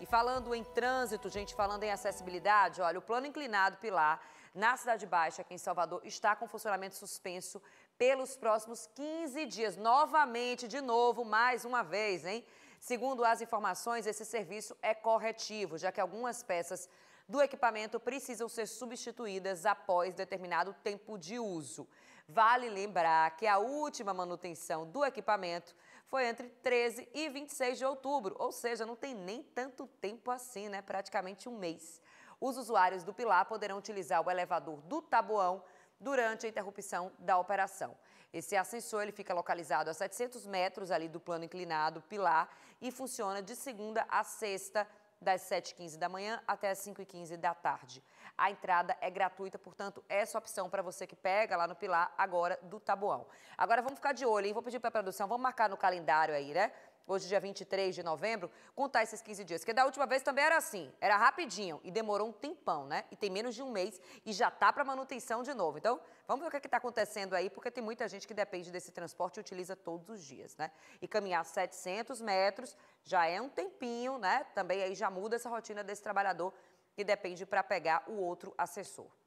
E falando em trânsito, gente, falando em acessibilidade, olha, o plano inclinado Pilar na Cidade Baixa, aqui em Salvador, está com funcionamento suspenso pelos próximos 15 dias. Novamente, de novo, mais uma vez, hein? Segundo as informações, esse serviço é corretivo, já que algumas peças do equipamento precisam ser substituídas após determinado tempo de uso. Vale lembrar que a última manutenção do equipamento foi entre 13 e 26 de outubro, ou seja, não tem nem tanto Tipo assim, né? Praticamente um mês. Os usuários do Pilar poderão utilizar o elevador do Tabuão durante a interrupção da operação. Esse ascensor ele fica localizado a 700 metros ali do plano inclinado Pilar e funciona de segunda a sexta, das 7h15 da manhã até as 5h15 da tarde. A entrada é gratuita, portanto, essa opção para você que pega lá no Pilar agora do Tabuão. Agora vamos ficar de olho, hein? Vou pedir para a produção, vamos marcar no calendário aí, né? hoje dia 23 de novembro, contar esses 15 dias. Porque da última vez também era assim, era rapidinho e demorou um tempão, né? E tem menos de um mês e já tá para manutenção de novo. Então, vamos ver o que é está acontecendo aí, porque tem muita gente que depende desse transporte e utiliza todos os dias, né? E caminhar 700 metros já é um tempinho, né? Também aí já muda essa rotina desse trabalhador que depende para pegar o outro assessor.